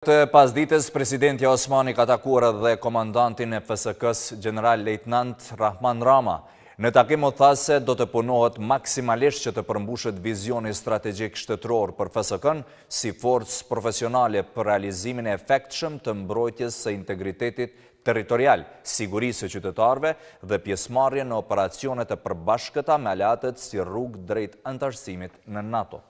Të pas ditës, presidenti Osmani ka takuar dhe komandantin e FSK-s, general lejtnant Rahman Rama. Në takim o thase, do të punohet maksimalisht që të përmbushet vizioni strategjik shtetror për FSK-n si forës profesionale për realizimin e efektshëm të mbrojtjes së integritetit teritorial, sigurisë qytetarve dhe pjesmarje në operacionet e përbashkëta me alatet si rrug drejt antarësimit në NATO.